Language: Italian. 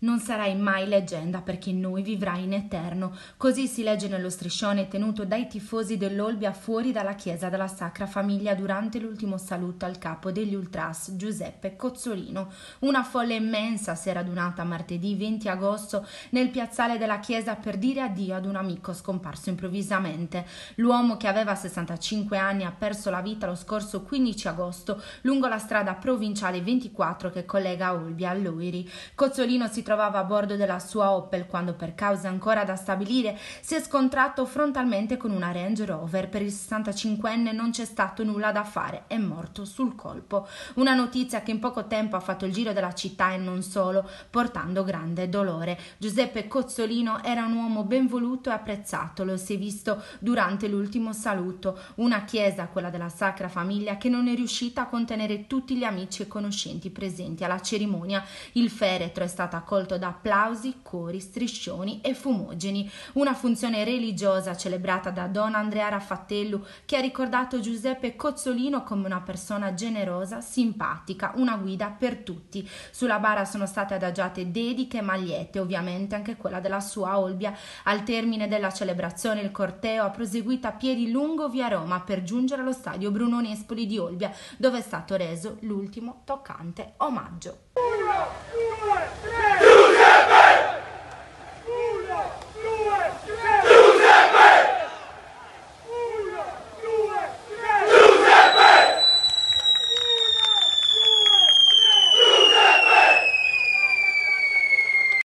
Non sarai mai leggenda perché in noi vivrai in eterno. Così si legge nello striscione tenuto dai tifosi dell'Olbia fuori dalla chiesa della Sacra Famiglia durante l'ultimo saluto al capo degli Ultras Giuseppe Cozzolino. Una folla immensa si è radunata martedì 20 agosto nel piazzale della chiesa per dire addio ad un amico scomparso improvvisamente. L'uomo che aveva 65 anni ha perso la vita lo scorso 15 agosto lungo la strada provinciale 24 che collega Olbia a Loiri. Cozzolino si trovava a bordo della sua Opel quando, per cause ancora da stabilire, si è scontrato frontalmente con una Range Rover. Per il 65enne non c'è stato nulla da fare, è morto sul colpo. Una notizia che in poco tempo ha fatto il giro della città e non solo, portando grande dolore. Giuseppe Cozzolino era un uomo ben voluto e apprezzato, lo si è visto durante l'ultimo saluto, una chiesa, quella della Sacra Famiglia, che non è riuscita a contenere tutti gli amici e conoscenti presenti alla cerimonia. Il feretro è stato accolto accolto da applausi, cori, striscioni e fumogeni. Una funzione religiosa celebrata da Don Andrea Raffattellu che ha ricordato Giuseppe Cozzolino come una persona generosa, simpatica, una guida per tutti. Sulla bara sono state adagiate dediche e magliette, ovviamente anche quella della sua Olbia. Al termine della celebrazione il corteo ha proseguito a piedi lungo via Roma per giungere allo stadio Bruno Nespoli di Olbia, dove è stato reso l'ultimo toccante omaggio. Uno, due, tre.